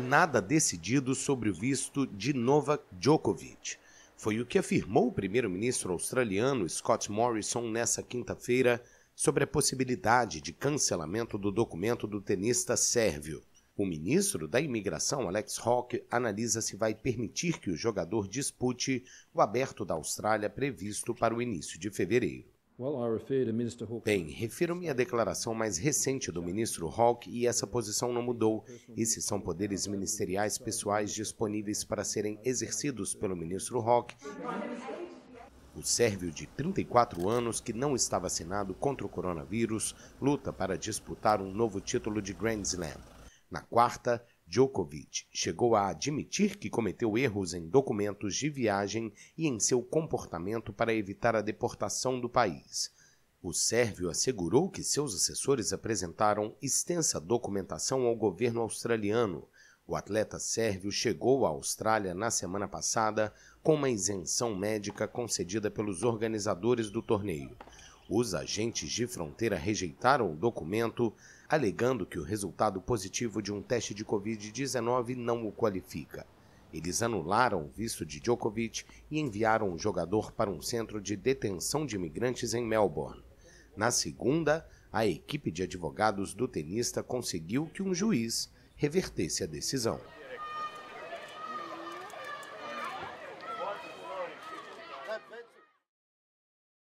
nada decidido sobre o visto de Novak Djokovic. Foi o que afirmou o primeiro-ministro australiano Scott Morrison nessa quinta-feira sobre a possibilidade de cancelamento do documento do tenista sérvio. O ministro da Imigração, Alex Rock, analisa se vai permitir que o jogador dispute o aberto da Austrália previsto para o início de fevereiro. Bem, refiro-me à declaração mais recente do ministro Hawke e essa posição não mudou. Esses são poderes ministeriais pessoais disponíveis para serem exercidos pelo ministro Hawke. O sérvio de 34 anos, que não está vacinado contra o coronavírus, luta para disputar um novo título de Grand Slam. Na quarta, Djokovic chegou a admitir que cometeu erros em documentos de viagem e em seu comportamento para evitar a deportação do país. O sérvio assegurou que seus assessores apresentaram extensa documentação ao governo australiano. O atleta sérvio chegou à Austrália na semana passada com uma isenção médica concedida pelos organizadores do torneio. Os agentes de fronteira rejeitaram o documento, alegando que o resultado positivo de um teste de Covid-19 não o qualifica. Eles anularam o visto de Djokovic e enviaram o jogador para um centro de detenção de imigrantes em Melbourne. Na segunda, a equipe de advogados do tenista conseguiu que um juiz revertesse a decisão.